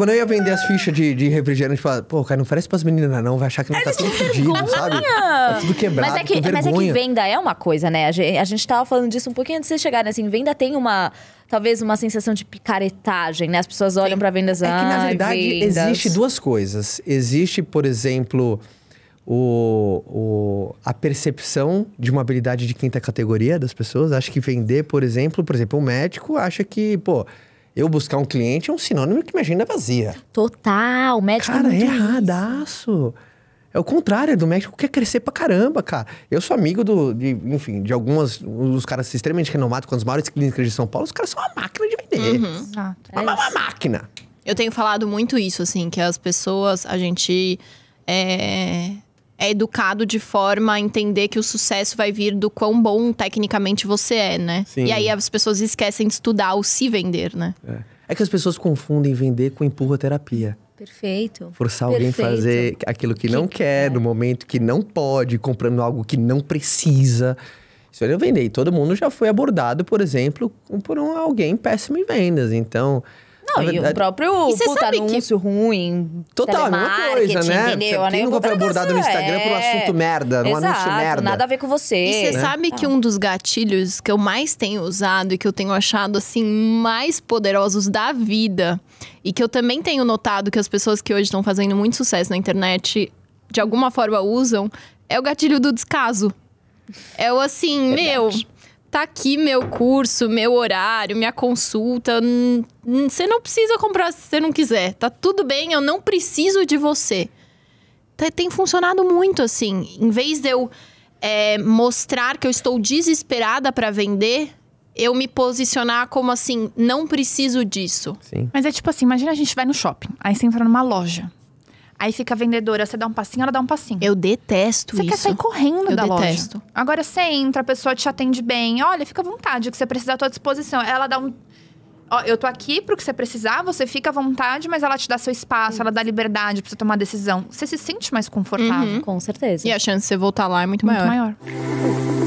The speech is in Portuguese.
Quando eu ia vender as fichas de, de refrigerante, falava, pô, cara, não oferece pras meninas, não. Vai achar que não tá tudo fodido, sabe? Tá tudo quebrado. Mas é, que, mas é que venda é uma coisa, né? A gente, a gente tava falando disso um pouquinho antes de vocês chegarem. Assim, venda tem uma talvez uma sensação de picaretagem, né? As pessoas olham para vendas. É que na verdade vendas. existe duas coisas. Existe, por exemplo, o, o, a percepção de uma habilidade de quinta categoria das pessoas. Acho que vender, por exemplo, por exemplo, o médico acha que, pô, eu buscar um cliente é um sinônimo que minha agenda é vazia. Total, o médico cara, é erradaço. É o contrário do médico que quer é crescer pra caramba, cara. Eu sou amigo do, de, enfim, de algumas, dos caras extremamente renomados, com as maiores clínicas de São Paulo, os caras são uma máquina de vender. Uhum. Ah, é uma, uma máquina. Eu tenho falado muito isso, assim, que as pessoas, a gente é, é educado de forma a entender que o sucesso vai vir do quão bom tecnicamente você é, né? Sim. E aí as pessoas esquecem de estudar o se vender, né? É, é que as pessoas confundem vender com terapia. Perfeito. Forçar alguém a fazer aquilo que, que não quer, quer, é. no momento que não pode, comprando algo que não precisa. Isso eu vendei. Todo mundo já foi abordado, por exemplo, por um, alguém péssimo em vendas. Então, não, é e o próprio e puta anúncio que... ruim, Total, é mesma coisa, né? Entendeu? Quem nunca foi abordado no é, Instagram é... por um assunto merda, um Exato, anúncio merda. nada a ver com você. E você né? sabe que um dos gatilhos que eu mais tenho usado e que eu tenho achado, assim, mais poderosos da vida e que eu também tenho notado que as pessoas que hoje estão fazendo muito sucesso na internet, de alguma forma usam, é o gatilho do descaso. É o assim, é Verdade. meu tá aqui meu curso, meu horário, minha consulta. Hum, você não precisa comprar se você não quiser. Tá tudo bem, eu não preciso de você. Tá, tem funcionado muito assim. Em vez de eu é, mostrar que eu estou desesperada para vender, eu me posicionar como assim, não preciso disso. Sim. Mas é tipo assim, imagina a gente vai no shopping, aí você entra numa loja. Aí fica a vendedora, você dá um passinho, ela dá um passinho. Eu detesto você isso. Você quer sair correndo eu da detesto. loja. Agora você entra, a pessoa te atende bem. Olha, fica à vontade, que você precisa à tua disposição. Ela dá um ó, eu tô aqui pro que você precisar, você fica à vontade, mas ela te dá seu espaço, ela dá liberdade pra você tomar decisão. Você se sente mais confortável. Uhum. Com certeza. E a chance de você voltar lá é muito, muito maior. maior.